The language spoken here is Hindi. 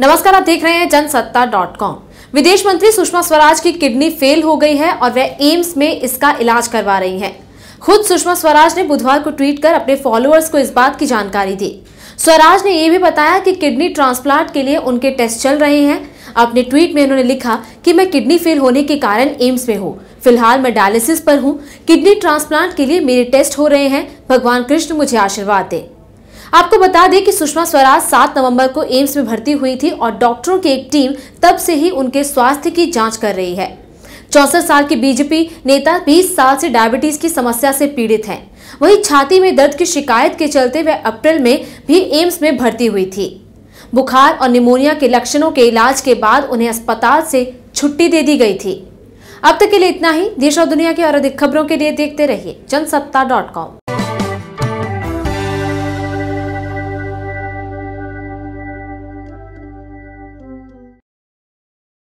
नमस्कार आप देख रहे हैं जनसत्ता डॉट कॉम विदेश मंत्री सुषमा स्वराज की किडनी फेल हो गई है और वह एम्स में इसका इलाज करवा रही हैं। खुद सुषमा स्वराज ने बुधवार को ट्वीट कर अपने फॉलोअर्स को इस बात की जानकारी दी स्वराज ने यह भी बताया कि किडनी ट्रांसप्लांट के लिए उनके टेस्ट चल रहे हैं अपने ट्वीट में उन्होंने लिखा कि मैं किडनी फेल होने के कारण एम्स में हूँ फिलहाल मैं डायलिसिस पर हूँ किडनी ट्रांसप्लांट के लिए मेरे टेस्ट हो रहे हैं भगवान कृष्ण मुझे आशीर्वाद दें आपको बता दें कि सुषमा स्वराज 7 नवंबर को एम्स में भर्ती हुई थी और डॉक्टरों की एक टीम तब से ही उनके स्वास्थ्य की जांच कर रही है चौसठ साल के बीजेपी नेता 20 साल से डायबिटीज की समस्या से पीड़ित हैं वहीं छाती में दर्द की शिकायत के चलते वह अप्रैल में भी एम्स में भर्ती हुई थी बुखार और निमोनिया के लक्षणों के इलाज के बाद उन्हें अस्पताल से छुट्टी दे दी गई थी अब तक के लिए इतना ही देश और दुनिया की और अधिक खबरों के लिए देखते रहिए जनसत्ता डॉट कॉम